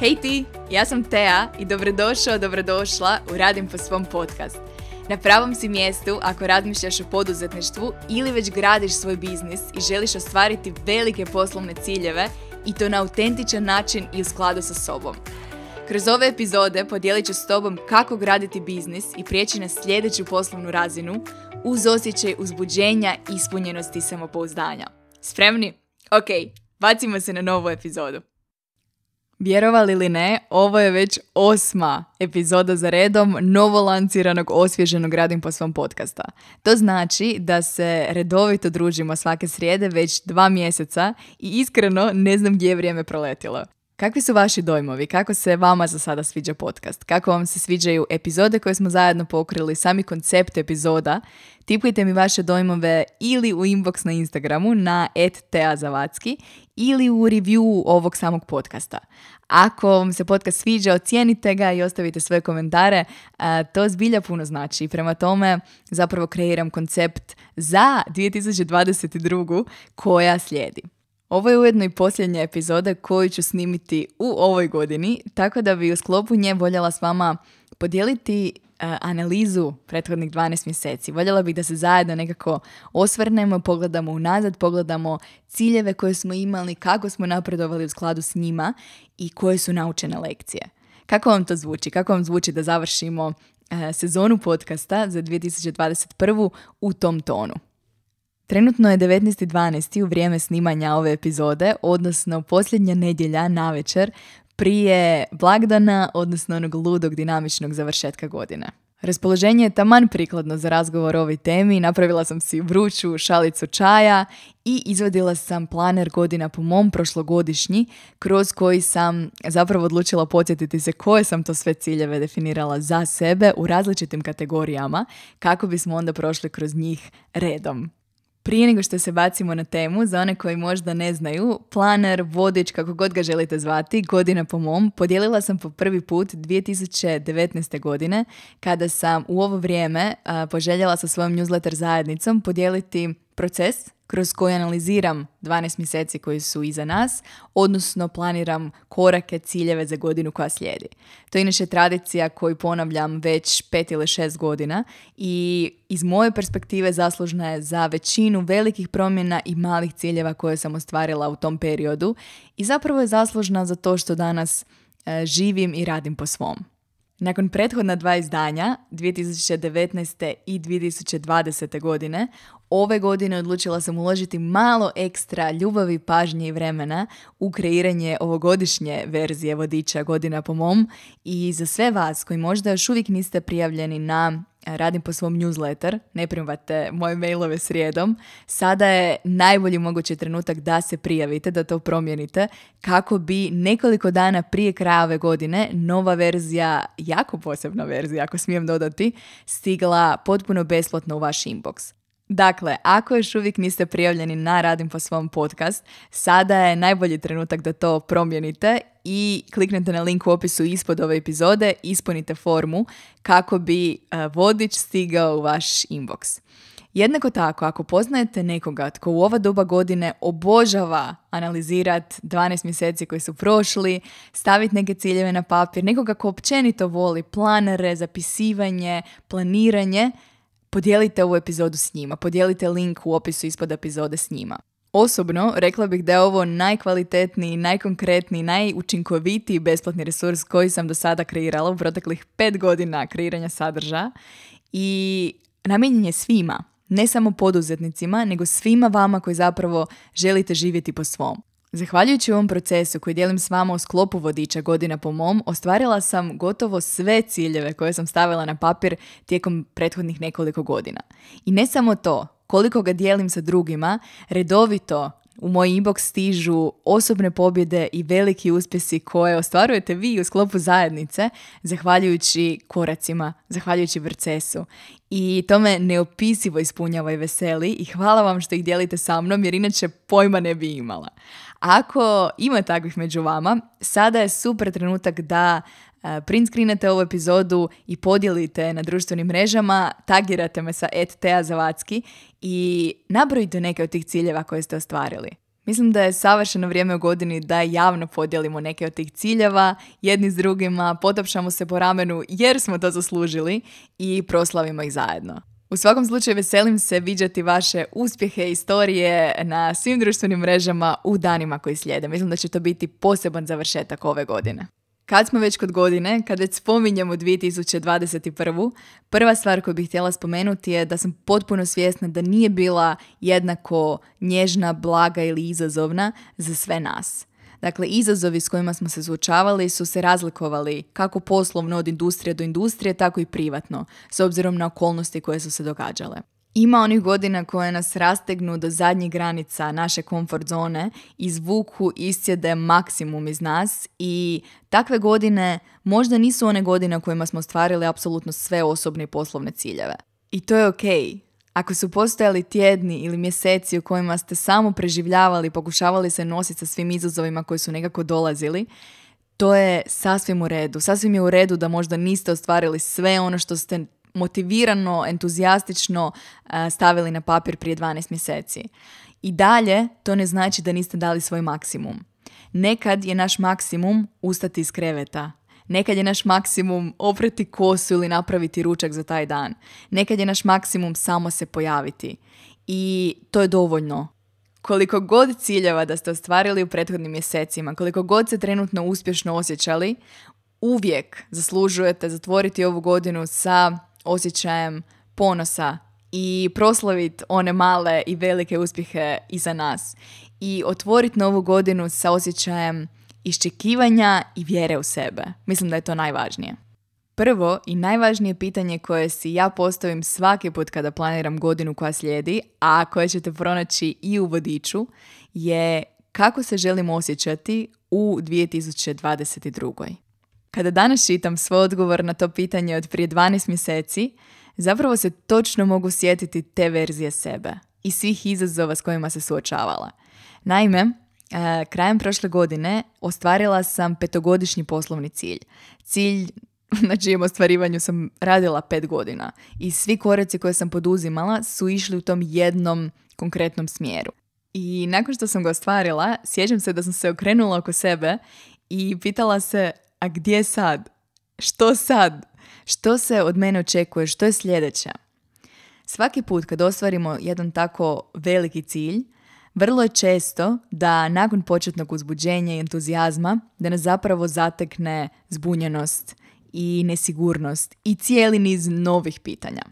Hej ti, ja sam Tea i dobrodošao, dobrodošla u Radim po svom podcast. Na pravom si mjestu ako razmišljaš o poduzetništvu ili već gradiš svoj biznis i želiš ostvariti velike poslovne ciljeve i to na autentičan način i u skladu sa sobom. Kroz ove epizode podijelit ću s tobom kako graditi biznis i prijeći na sljedeću poslovnu razinu uz osjećaj uzbuđenja, ispunjenosti i samopouzdanja. Spremni? Ok, bacimo se na novu epizodu. Vjerovali li ne, ovo je već osma epizoda za redom novo lanciranog osvježenog radim po svom podcasta. To znači da se redovito družimo svake srijede već dva mjeseca i iskreno ne znam gdje je vrijeme proletilo. Kakvi su vaši dojmovi? Kako se vama za sada sviđa podcast? Kako vam se sviđaju epizode koje smo zajedno pokrili, sami koncept epizoda? tipujte mi vaše dojmove ili u inbox na Instagramu na @teazavatski ili u review ovog samog podcasta. Ako vam se podcast sviđa, ocijenite ga i ostavite svoje komentare. E, to zbilja puno znači. Prema tome zapravo kreiram koncept za 2022. koja slijedi. Ovo je ujedno i posljednja epizoda koju ću snimiti u ovoj godini, tako da bi u sklopu nje voljela s vama podijeliti e, analizu prethodnih 12 mjeseci. Voljela bih da se zajedno nekako osvrnemo, pogledamo unazad, pogledamo ciljeve koje smo imali, kako smo napredovali u skladu s njima i koje su naučene lekcije. Kako vam to zvuči? Kako vam zvuči da završimo e, sezonu podcasta za 2021. u tom tonu? Trenutno je 19.12. u vrijeme snimanja ove epizode, odnosno posljednja nedjelja na večer prije blagdana, odnosno onog ludog dinamičnog završetka godine. Raspoloženje je taman prikladno za razgovor o ovoj temi, napravila sam si vruću šalicu čaja i izvadila sam planer godina po mom prošlogodišnji kroz koji sam zapravo odlučila podsjetiti se koje sam to sve ciljeve definirala za sebe u različitim kategorijama kako bismo onda prošli kroz njih redom. Prije nego što se bacimo na temu, za one koji možda ne znaju, planer, vodič, kako god ga želite zvati, godina po mom, podijelila sam po prvi put 2019. godine, kada sam u ovo vrijeme poželjela sa svojom newsletter zajednicom podijeliti proces kroz koji analiziram 12 mjeseci koji su iza nas, odnosno planiram korake, ciljeve za godinu koja slijedi. To je inače tradicija koju ponavljam već pet ili šest godina i iz moje perspektive zaslužna je za većinu velikih promjena i malih ciljeva koje sam ostvarila u tom periodu i zapravo je zaslužna za to što danas e, živim i radim po svom. Nakon prethodna dva izdanja, 2019. i 2020. godine, ove godine odlučila sam uložiti malo ekstra ljubavi, pažnje i vremena u kreiranje ovogodišnje verzije vodiča Godina po mom i za sve vas koji možda još uvijek niste prijavljeni na E, radim po svom newsletter, ne primate moje mailove srijedom, sada je najbolji mogući trenutak da se prijavite, da to promijenite, kako bi nekoliko dana prije kraja ove godine nova verzija, jako posebna verzija, ako smijem dodati, stigla potpuno besplatno u vaš inbox. Dakle, ako još uvijek niste prijavljeni na Radim po svom podcast, sada je najbolji trenutak da to promijenite i kliknete na link u opisu ispod ove epizode, ispunite formu kako bi e, vodič stigao u vaš inbox. Jednako tako, ako poznajete nekoga tko u ova doba godine obožava analizirati 12 mjeseci koji su prošli, staviti neke ciljeve na papir, nekoga ko općenito voli planere, zapisivanje, planiranje, podijelite ovu epizodu s njima, podijelite link u opisu ispod epizode s njima. Osobno rekla bih da je ovo najkvalitetniji, najkonkretniji, najučinkovitiji besplatni resurs koji sam do sada kreirala u proteklih pet godina kreiranja sadržaja i namijenjen je svima, ne samo poduzetnicima, nego svima vama koji zapravo želite živjeti po svom. Zahvaljujući ovom procesu koji dijelim s vama u sklopu vodiča godina po mom, ostvarila sam gotovo sve ciljeve koje sam stavila na papir tijekom prethodnih nekoliko godina. I ne samo to, koliko ga dijelim sa drugima, redovito u moj inbox stižu osobne pobjede i veliki uspjesi koje ostvarujete vi u sklopu zajednice, zahvaljujući koracima, zahvaljujući procesu. I to me neopisivo ispunjava i veseli i hvala vam što ih dijelite sa mnom jer inače pojma ne bi imala. Ako ima takvih među vama, sada je super trenutak da eh, print screenate ovu epizodu i podijelite na društvenim mrežama, tagirate me sa ettea Zavacki i nabrojite neke od tih ciljeva koje ste ostvarili. Mislim da je savršeno vrijeme u godini da javno podijelimo neke od tih ciljeva, jedni s drugima, potopšamo se po ramenu jer smo to zaslužili i proslavimo ih zajedno. U svakom slučaju veselim se viđati vaše uspjehe i historije na svim društvenim mrežama u danima koji slijede. Mislim da će to biti poseban završetak ove godine. Kad smo već kod godine, kad već spominjemo 2021. Prva stvar koju bih htjela spomenuti je da sam potpuno svjesna da nije bila jednako nježna, blaga ili izazovna za sve nas. Dakle, izazovi s kojima smo se zvučavali su se razlikovali kako poslovno od industrije do industrije, tako i privatno, s obzirom na okolnosti koje su se događale. Ima onih godina koje nas rastegnu do zadnjih granica naše komfort zone, izvuku, iscijede maksimum iz nas i takve godine možda nisu one godine kojima smo stvarili apsolutno sve osobne i poslovne ciljeve. I to je okej, okay. Ako su postojali tjedni ili mjeseci u kojima ste samo preživljavali, pokušavali se nositi sa svim izazovima koji su nekako dolazili, to je sasvim u redu. Sasvim je u redu da možda niste ostvarili sve ono što ste motivirano, entuzijastično e, stavili na papir prije 12 mjeseci. I dalje to ne znači da niste dali svoj maksimum. Nekad je naš maksimum ustati iz kreveta, Nekad je naš maksimum opreti kosu ili napraviti ručak za taj dan. Nekad je naš maksimum samo se pojaviti. I to je dovoljno. Koliko god ciljeva da ste ostvarili u prethodnim mjesecima, koliko god se trenutno uspješno osjećali, uvijek zaslužujete zatvoriti ovu godinu sa osjećajem ponosa i proslaviti one male i velike uspjehe iza nas i otvoriti novu godinu sa osjećajem iščekivanja i vjere u sebe. Mislim da je to najvažnije. Prvo i najvažnije pitanje koje si ja postavim svaki put kada planiram godinu koja slijedi, a koje ćete pronaći i u vodiču, je kako se želim osjećati u 2022. Kada danas čitam svoj odgovor na to pitanje od prije 12 mjeseci, zapravo se točno mogu sjetiti te verzije sebe i svih izazova s kojima se suočavala. Naime, E, krajem prošle godine ostvarila sam petogodišnji poslovni cilj. Cilj na čijem ostvarivanju sam radila pet godina i svi koraci koje sam poduzimala su išli u tom jednom konkretnom smjeru. I nakon što sam ga ostvarila, sjećam se da sam se okrenula oko sebe i pitala se, a gdje sad? Što sad? Što se od mene očekuje? Što je sljedeće? Svaki put kad ostvarimo jedan tako veliki cilj, vrlo je često da nakon početnog uzbuđenja i entuzijazma da nas zapravo zatekne zbunjenost i nesigurnost i cijeli niz novih pitanja.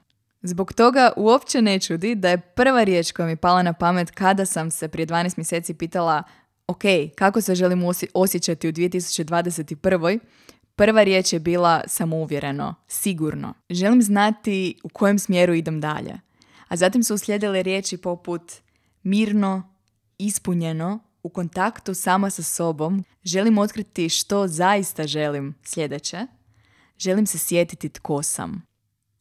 Zbog toga uopće ne čudi da je prva riječ koja mi pala na pamet kada sam se prije 12 mjeseci pitala ok, kako se želim osjećati u 2021. Prva riječ je bila samouvjereno, sigurno. Želim znati u kojem smjeru idem dalje. A zatim su uslijedile riječi poput mirno, ispunjeno u kontaktu sama sa sobom želim otkriti što zaista želim sljedeće. Želim se sjetiti tko sam.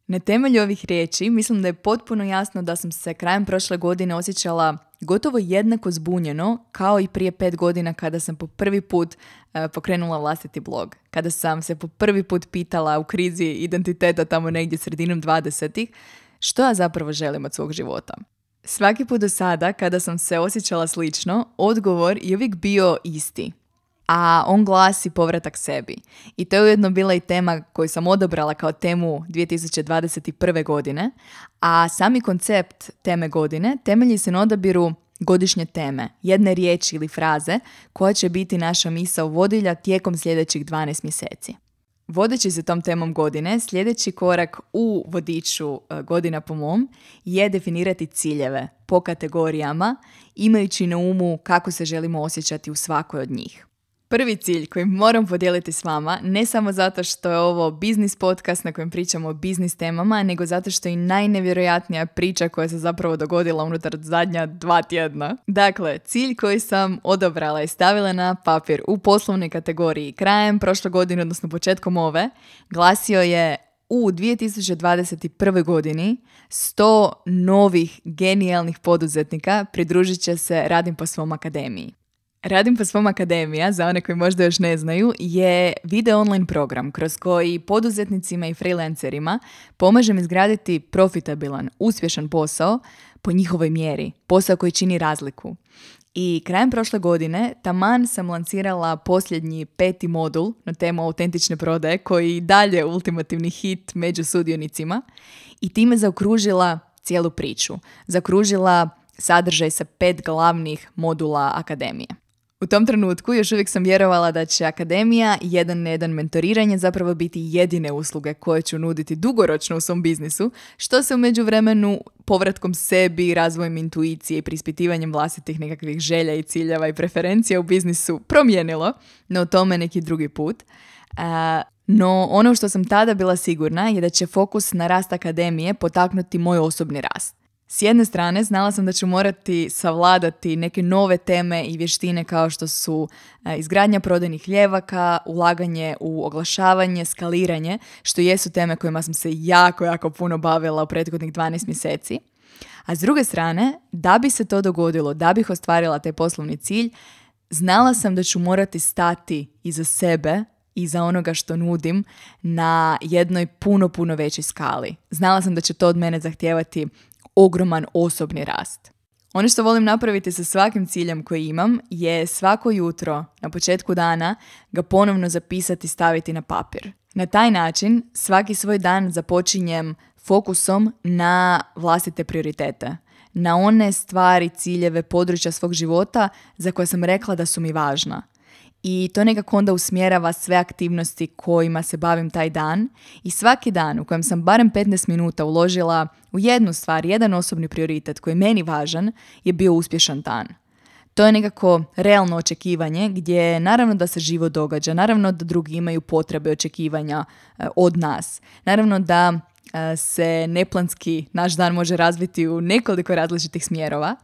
Na temelju ovih riječi mislim da je potpuno jasno da sam se krajem prošle godine osjećala gotovo jednako zbunjeno kao i prije pet godina kada sam po prvi put e, pokrenula vlastiti blog. Kada sam se po prvi put pitala u krizi identiteta tamo negdje sredinom 20 što ja zapravo želim od svog života. Svaki put do sada kada sam se osjećala slično, odgovor je uvijek bio isti. A on glasi povratak sebi. I to je ujedno bila i tema koju sam odabrala kao temu 2021. godine, a sami koncept teme godine temelji se na odabiru godišnje teme, jedne riječi ili fraze koja će biti naša misa vodilja tijekom sljedećih 12 mjeseci. Vodeći se tom temom godine, sljedeći korak u vodiču e, godina po mom je definirati ciljeve po kategorijama, imajući na umu kako se želimo osjećati u svakoj od njih. Prvi cilj koji moram podijeliti s vama, ne samo zato što je ovo biznis podcast na kojem pričamo o biznis temama, nego zato što je i najnevjerojatnija priča koja se zapravo dogodila unutar zadnja dva tjedna. Dakle, cilj koji sam odabrala i stavila na papir u poslovnoj kategoriji krajem prošle godine, odnosno početkom ove, glasio je u 2021. godini 100 novih genijalnih poduzetnika pridružit će se Radim po svom akademiji. Radim po svom akademija, za one koji možda još ne znaju, je video online program kroz koji poduzetnicima i freelancerima pomažem izgraditi profitabilan, uspješan posao po njihovoj mjeri, posao koji čini razliku. I krajem prošle godine taman sam lancirala posljednji peti modul na temu autentične prodaje koji dalje ultimativni hit među sudionicima i time zaokružila cijelu priču. Zakružila sadržaj sa pet glavnih modula akademije. U tom trenutku još uvijek sam vjerovala da će akademija jedan na jedan mentoriranje zapravo biti jedine usluge koje ću nuditi dugoročno u svom biznisu, što se u međuvremenu povratkom sebi, razvojem intuicije i prispitivanjem vlastitih nekakvih želja i ciljeva i preferencija u biznisu promijenilo, no o tome neki drugi put. no ono što sam tada bila sigurna je da će fokus na rast akademije potaknuti moj osobni rast. S jedne strane, znala sam da ću morati savladati neke nove teme i vještine kao što su e, izgradnja prodajnih ljevaka, ulaganje u oglašavanje, skaliranje, što jesu teme kojima sam se jako, jako puno bavila u prethodnih 12 mjeseci. A s druge strane, da bi se to dogodilo, da bih ostvarila taj poslovni cilj, znala sam da ću morati stati iza sebe i za onoga što nudim na jednoj puno, puno većoj skali. Znala sam da će to od mene zahtijevati ogroman osobni rast. Ono što volim napraviti sa svakim ciljem koji imam je svako jutro na početku dana ga ponovno zapisati i staviti na papir. Na taj način svaki svoj dan započinjem fokusom na vlastite prioritete, na one stvari, ciljeve, područja svog života za koje sam rekla da su mi važna – i to nekako onda usmjerava sve aktivnosti kojima se bavim taj dan i svaki dan u kojem sam barem 15 minuta uložila u jednu stvar, jedan osobni prioritet koji je meni važan je bio uspješan dan. To je nekako realno očekivanje gdje naravno da se život događa, naravno da drugi imaju potrebe očekivanja eh, od nas, naravno da eh, se neplanski naš dan može razviti u nekoliko različitih smjerova,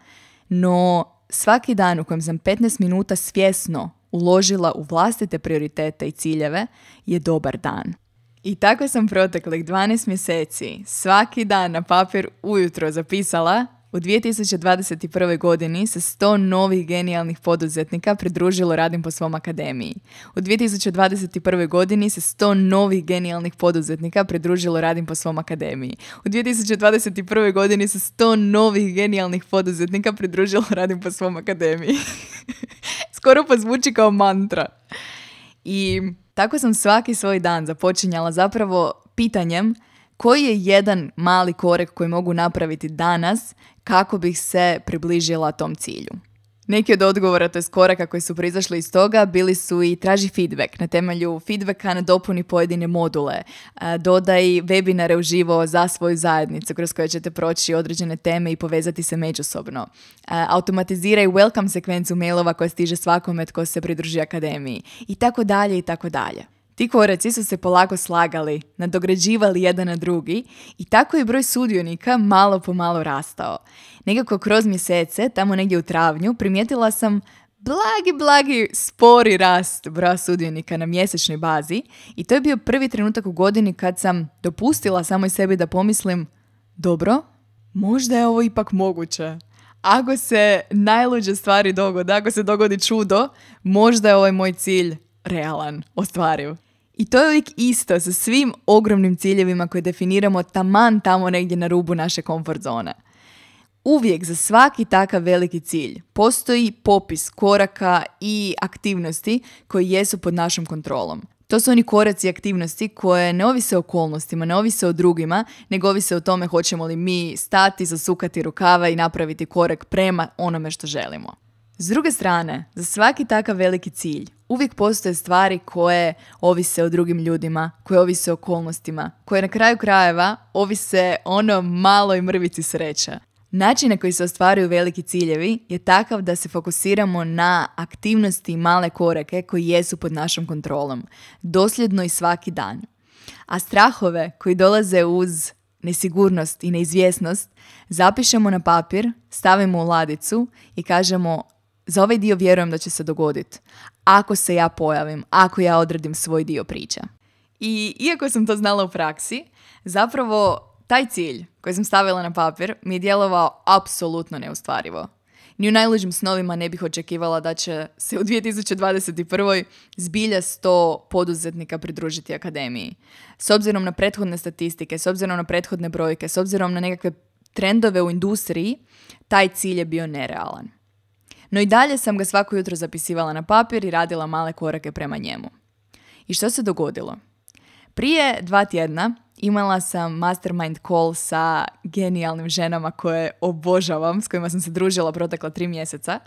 no svaki dan u kojem sam 15 minuta svjesno uložila u vlastite prioritete i ciljeve je dobar dan. I tako sam proteklih 12 mjeseci svaki dan na papir ujutro zapisala u 2021. godini se 100 novih genijalnih poduzetnika pridružilo Radim po svom akademiji. U 2021. godini se 100 novih genijalnih poduzetnika pridružilo Radim po svom akademiji. U 2021. godini se 100 novih genijalnih poduzetnika pridružilo Radim po svom akademiji. Skoro pa zvuči kao mantra. I tako sam svaki svoj dan započinjala zapravo pitanjem koji je jedan mali korek koji mogu napraviti danas kako bih se približila tom cilju? Neki od odgovora, to je koraka koji su proizašli iz toga, bili su i traži feedback. Na temelju feedbacka dopuni pojedine module, e, dodaj webinare uživo za svoju zajednicu kroz koje ćete proći određene teme i povezati se međusobno. E, automatiziraj welcome sekvencu mailova koja stiže svakome tko se pridruži akademiji i tako dalje i tako dalje. Ti koraci su se polako slagali, nadograđivali jedan na drugi i tako je broj sudionika malo po malo rastao. Nekako kroz mjesece, tamo negdje u travnju, primijetila sam blagi, blagi, spori rast broja sudionika na mjesečnoj bazi i to je bio prvi trenutak u godini kad sam dopustila samo sebi da pomislim dobro, možda je ovo ipak moguće. Ako se najluđe stvari dogode, ako se dogodi čudo, možda je ovaj moj cilj realan, ostvariv. I to je uvijek isto sa svim ogromnim ciljevima koje definiramo taman tamo negdje na rubu naše komfort zone. Uvijek za svaki takav veliki cilj postoji popis koraka i aktivnosti koji jesu pod našom kontrolom. To su oni koraci aktivnosti koje ne ovise o okolnostima, ne ovise o drugima, nego ovise o tome hoćemo li mi stati, zasukati rukava i napraviti korak prema onome što želimo. S druge strane, za svaki takav veliki cilj uvijek postoje stvari koje ovise o drugim ljudima, koje ovise o okolnostima, koje na kraju krajeva ovise ono maloj mrvici sreća. Način na koji se ostvaruju veliki ciljevi je takav da se fokusiramo na aktivnosti i male korake koji jesu pod našom kontrolom, dosljedno i svaki dan. A strahove koji dolaze uz nesigurnost i neizvjesnost zapišemo na papir, stavimo u ladicu i kažemo za ovaj dio vjerujem da će se dogoditi, ako se ja pojavim, ako ja odredim svoj dio priča. I iako sam to znala u praksi, zapravo taj cilj koji sam stavila na papir mi je djelovao apsolutno neustvarivo. Ni u najložim snovima ne bih očekivala da će se u 2021. zbilja 100 poduzetnika pridružiti akademiji. S obzirom na prethodne statistike, s obzirom na prethodne brojke, s obzirom na nekakve trendove u industriji, taj cilj je bio nerealan. No i dalje sam ga svako jutro zapisivala na papir i radila male korake prema njemu. I što se dogodilo? Prije dva tjedna imala sam mastermind call sa genijalnim ženama koje obožavam, s kojima sam se družila protekla tri mjeseca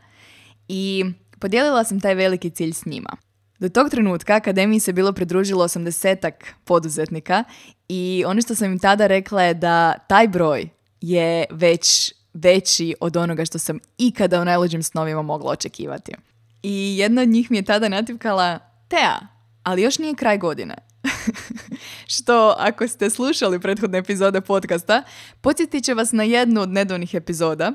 i podijelila sam taj veliki cilj s njima. Do tog trenutka akademiji se bilo pridružilo 80 poduzetnika i ono što sam im tada rekla je da taj broj je već veći od onoga što sam ikada u najluđim snovima mogla očekivati. I jedna od njih mi je tada natipkala, Tea, ali još nije kraj godine. što ako ste slušali prethodne epizode podcasta, podsjetit će vas na jednu od nedavnih epizoda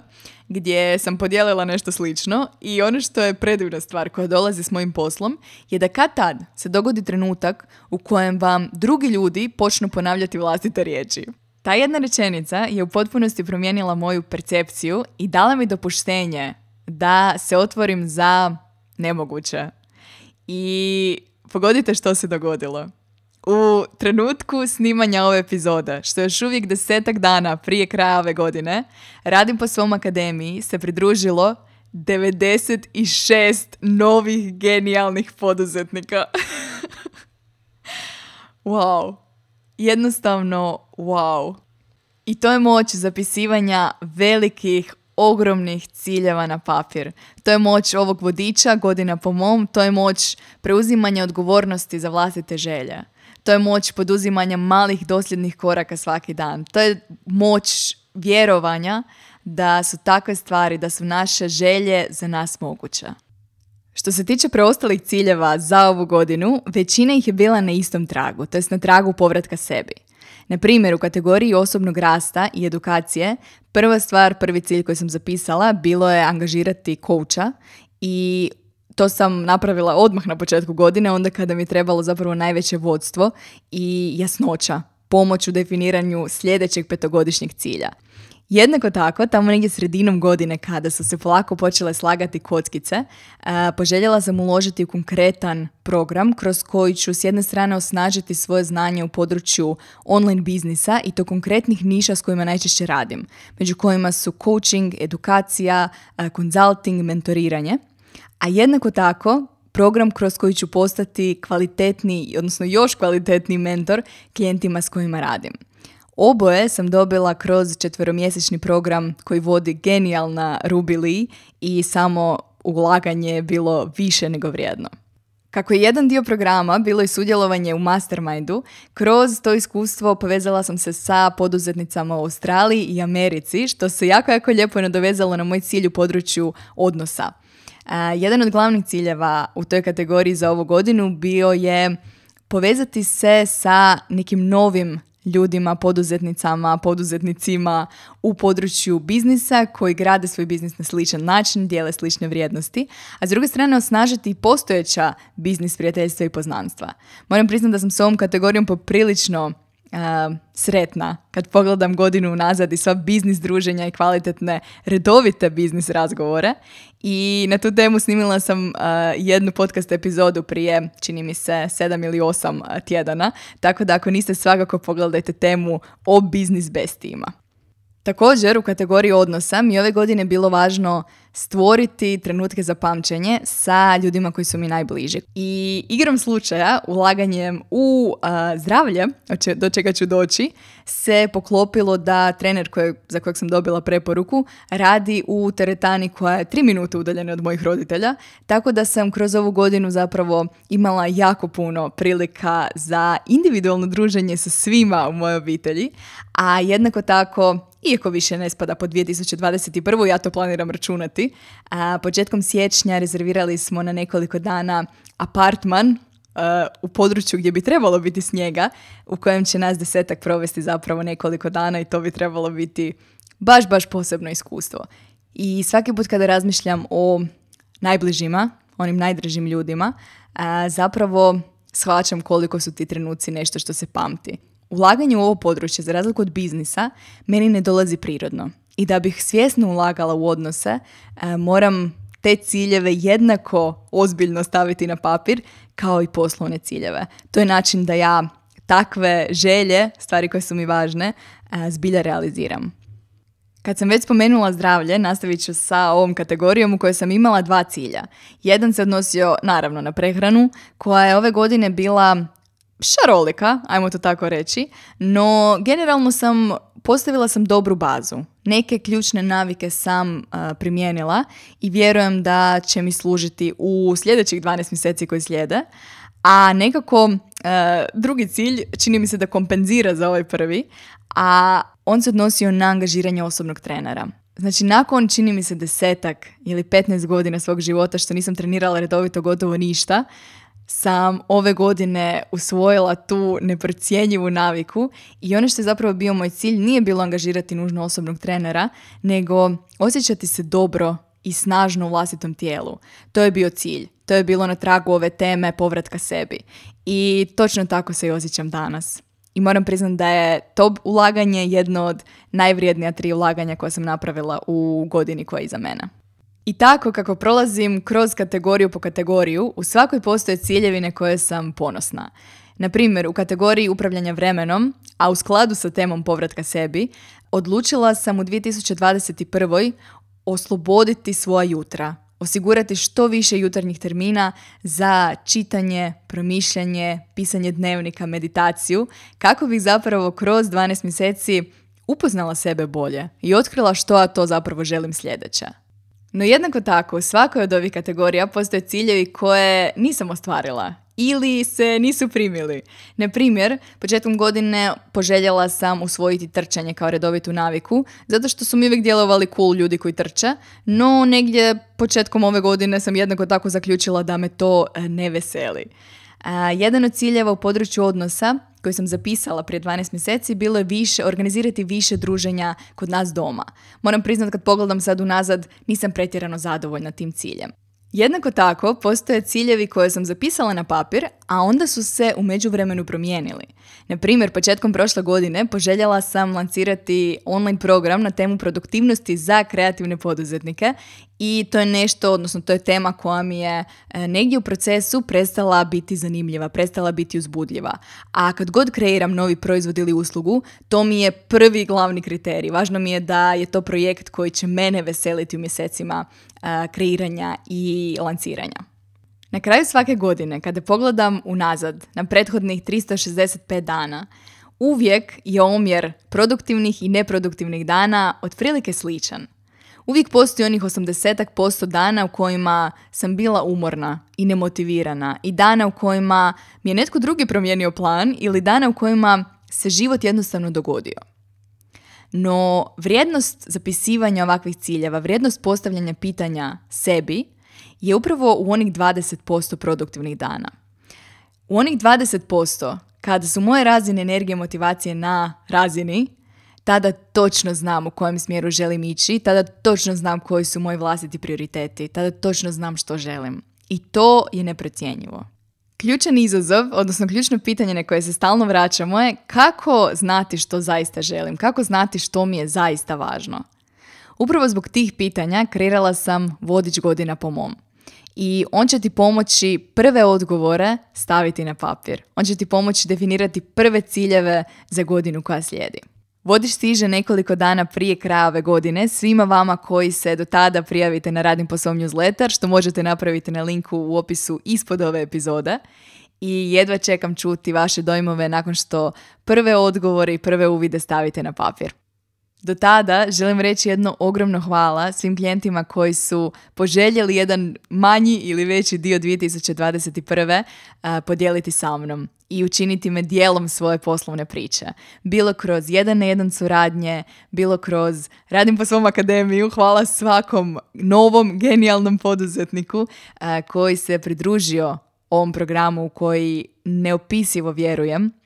gdje sam podijelila nešto slično i ono što je predivna stvar koja dolazi s mojim poslom je da kad tad se dogodi trenutak u kojem vam drugi ljudi počnu ponavljati vlastite riječi. Ta jedna rečenica je u potpunosti promijenila moju percepciju i dala mi dopuštenje da se otvorim za nemoguće. I pogodite što se dogodilo. U trenutku snimanja ove epizode, što je još uvijek desetak dana prije kraja ove godine, Radim po svom akademiji se pridružilo 96 novih genijalnih poduzetnika. wow, jednostavno wow. I to je moć zapisivanja velikih, ogromnih ciljeva na papir. To je moć ovog vodiča, godina po mom, to je moć preuzimanja odgovornosti za vlastite želje. To je moć poduzimanja malih dosljednih koraka svaki dan. To je moć vjerovanja da su takve stvari, da su naše želje za nas moguće. Što se tiče preostalih ciljeva za ovu godinu, većina ih je bila na istom tragu, to jest na tragu povratka sebi. Na primjer, u kategoriji osobnog rasta i edukacije, prva stvar, prvi cilj koji sam zapisala bilo je angažirati kouča i to sam napravila odmah na početku godine, onda kada mi je trebalo zapravo najveće vodstvo i jasnoća, pomoć u definiranju sljedećeg petogodišnjeg cilja. Jednako tako, tamo negdje sredinom godine kada su se polako počele slagati kockice, poželjela sam uložiti u konkretan program kroz koji ću s jedne strane osnažiti svoje znanje u području online biznisa i to konkretnih niša s kojima najčešće radim, među kojima su coaching, edukacija, consulting, mentoriranje. A jednako tako, program kroz koji ću postati kvalitetni, odnosno još kvalitetni mentor klijentima s kojima radim. Oboje sam dobila kroz četveromjesečni program koji vodi genijalna Ruby Lee i samo ulaganje je bilo više nego vrijedno. Kako je jedan dio programa bilo i sudjelovanje u mastermindu, kroz to iskustvo povezala sam se sa poduzetnicama u Australiji i Americi, što se jako, jako lijepo nadovezalo na moj cilj u području odnosa. jedan od glavnih ciljeva u toj kategoriji za ovu godinu bio je povezati se sa nekim novim ljudima, poduzetnicama, poduzetnicima u području biznisa koji grade svoj biznis na sličan način, dijele slične vrijednosti, a s druge strane osnažiti postojeća biznis prijateljstva i poznanstva. Moram priznati da sam s ovom kategorijom poprilično Uh, sretna kad pogledam godinu unazad i sva biznis druženja i kvalitetne redovite biznis razgovore i na tu temu snimila sam eh, jednu podcast epizodu prije čini mi se sedam ili osam eh, tjedana tako da ako niste svakako pogledajte temu o biznis bestijima Također u kategoriji odnosa mi ove godine bilo važno stvoriti trenutke za pamćenje sa ljudima koji su mi najbliži. I igrom slučaja, ulaganjem u a, zdravlje, do čega ću doći, se poklopilo da trener koje za kojeg sam dobila preporuku radi u teretani koja je tri minute udaljena od mojih roditelja, tako da sam kroz ovu godinu zapravo imala jako puno prilika za individualno druženje sa svima u mojoj obitelji, a jednako tako iako više ne spada po 2021. ja to planiram računati. A, početkom siječnja rezervirali smo na nekoliko dana apartman e, u području gdje bi trebalo biti snijega, u kojem će nas desetak provesti zapravo nekoliko dana i to bi trebalo biti baš, baš posebno iskustvo. I svaki put kada razmišljam o najbližima, onim najdražim ljudima, zapravo shvaćam koliko su ti trenuci nešto što se pamti. Ulaganje u ovo područje, za razliku od biznisa, meni ne dolazi prirodno. I da bih svjesno ulagala u odnose, e, moram te ciljeve jednako ozbiljno staviti na papir kao i poslovne ciljeve. To je način da ja takve želje, stvari koje su mi važne, e, zbilja realiziram. Kad sam već spomenula zdravlje, nastavit ću sa ovom kategorijom u kojoj sam imala dva cilja. Jedan se odnosio naravno na prehranu, koja je ove godine bila šarolika, ajmo to tako reći, no generalno sam postavila sam dobru bazu. Neke ključne navike sam e, primijenila i vjerujem da će mi služiti u sljedećih 12 mjeseci koji slijede. A nekako e, drugi cilj čini mi se da kompenzira za ovaj prvi, a on se odnosio na angažiranje osobnog trenera. Znači, nakon čini mi se desetak ili 15 godina svog života što nisam trenirala redovito gotovo ništa, sam ove godine usvojila tu neprocjenjivu naviku i ono što je zapravo bio moj cilj nije bilo angažirati nužno osobnog trenera, nego osjećati se dobro i snažno u vlastitom tijelu. To je bio cilj. To je bilo na tragu ove teme povratka sebi. I točno tako se i osjećam danas. I moram priznati da je to ulaganje jedno od najvrijednija tri ulaganja koja sam napravila u godini koja je iza mene. I tako kako prolazim kroz kategoriju po kategoriju, u svakoj postoje ciljevine koje sam ponosna. Na primjer, u kategoriji upravljanja vremenom, a u skladu sa temom povratka sebi, odlučila sam u 2021. osloboditi svoja jutra, osigurati što više jutarnjih termina za čitanje, promišljanje, pisanje dnevnika, meditaciju, kako bih zapravo kroz 12 mjeseci upoznala sebe bolje i otkrila što ja to zapravo želim sljedeća. No jednako tako, u svakoj od ovih kategorija postoje ciljevi koje nisam ostvarila ili se nisu primili. Na primjer, početkom godine poželjela sam usvojiti trčanje kao redovitu naviku, zato što su mi uvijek djelovali cool ljudi koji trče, no negdje početkom ove godine sam jednako tako zaključila da me to e, ne veseli. jedan od ciljeva u području odnosa koju sam zapisala prije 12 mjeseci bilo je više, organizirati više druženja kod nas doma. Moram priznat kad pogledam sad unazad nisam pretjerano zadovoljna tim ciljem. Jednako tako postoje ciljevi koje sam zapisala na papir, a onda su se u međuvremenu promijenili. Na primjer, početkom prošle godine poželjela sam lancirati online program na temu produktivnosti za kreativne poduzetnike i to je nešto, odnosno to je tema koja mi je e, negdje u procesu prestala biti zanimljiva, prestala biti uzbudljiva. A kad god kreiram novi proizvod ili uslugu, to mi je prvi glavni kriterij. Važno mi je da je to projekt koji će mene veseliti u mjesecima e, kreiranja i lanciranja. Na kraju svake godine, kada pogledam unazad na prethodnih 365 dana, uvijek je omjer produktivnih i neproduktivnih dana otprilike sličan – Uvijek postoji onih 80% dana u kojima sam bila umorna i nemotivirana i dana u kojima mi je netko drugi promijenio plan ili dana u kojima se život jednostavno dogodio. No vrijednost zapisivanja ovakvih ciljeva, vrijednost postavljanja pitanja sebi je upravo u onih 20% produktivnih dana. U onih 20% kada su moje razine energije i motivacije na razini tada točno znam u kojem smjeru želim ići, tada točno znam koji su moji vlastiti prioriteti, tada točno znam što želim. I to je neprocjenjivo. Ključan izazov, odnosno ključno pitanje na koje se stalno vraćamo je kako znati što zaista želim, kako znati što mi je zaista važno. Upravo zbog tih pitanja kreirala sam vodič godina po mom. I on će ti pomoći prve odgovore staviti na papir. On će ti pomoći definirati prve ciljeve za godinu koja slijedi. Vodiš stiže nekoliko dana prije kraja ove godine svima vama koji se do tada prijavite na Radim poslom newsletter, što možete napraviti na linku u opisu ispod ove epizode. I jedva čekam čuti vaše dojmove nakon što prve odgovore i prve uvide stavite na papir. Do tada želim reći jedno ogromno hvala svim klijentima koji su poželjeli jedan manji ili veći dio 2021. Eh, podijeliti sa mnom i učiniti me dijelom svoje poslovne priče. Bilo kroz jedan na jedan suradnje, bilo kroz radim po svom akademiju, hvala svakom novom genijalnom poduzetniku eh, koji se pridružio ovom programu u koji neopisivo vjerujem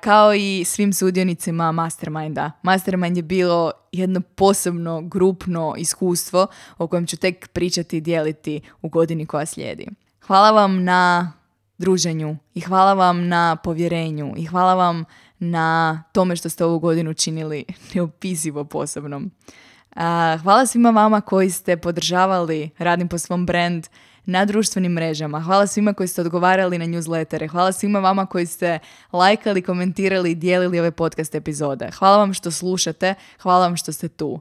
kao i svim sudionicima Mastermind-a. Mastermind je bilo jedno posebno grupno iskustvo o kojem ću tek pričati i dijeliti u godini koja slijedi. Hvala vam na druženju i hvala vam na povjerenju i hvala vam na tome što ste ovu godinu činili neopisivo posebnom. Hvala svima vama koji ste podržavali Radim po svom brand na društvenim mrežama. Hvala svima koji ste odgovarali na newslettere. Hvala svima vama koji ste lajkali, komentirali i dijelili ove podcast epizode. Hvala vam što slušate. Hvala vam što ste tu.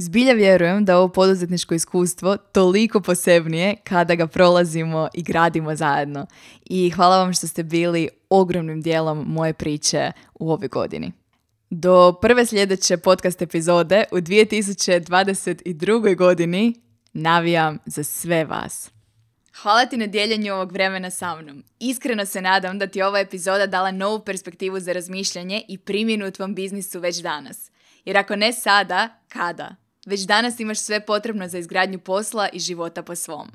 Zbilja vjerujem da ovo poduzetničko iskustvo toliko posebnije kada ga prolazimo i gradimo zajedno. I hvala vam što ste bili ogromnim dijelom moje priče u ovoj godini. Do prve sljedeće podcast epizode u 2022. godini navijam za sve vas. Hvala ti na dijeljenju ovog vremena sa mnom. Iskreno se nadam da ti ova epizoda dala novu perspektivu za razmišljanje i primjenu u tvom biznisu već danas. Jer ako ne sada, kada? Već danas imaš sve potrebno za izgradnju posla i života po svom.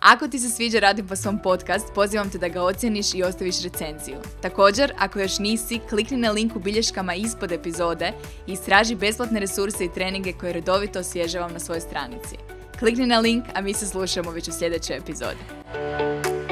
Ako ti se sviđa Radim po svom podcast, pozivam te da ga ocjeniš i ostaviš recenziju. Također, ako još nisi, klikni na link u bilješkama ispod epizode i istraži besplatne resurse i treninge koje redovito osvježavam na svojoj stranici. Klikni na link, a mi se slušamo već u sljedećoj epizodi.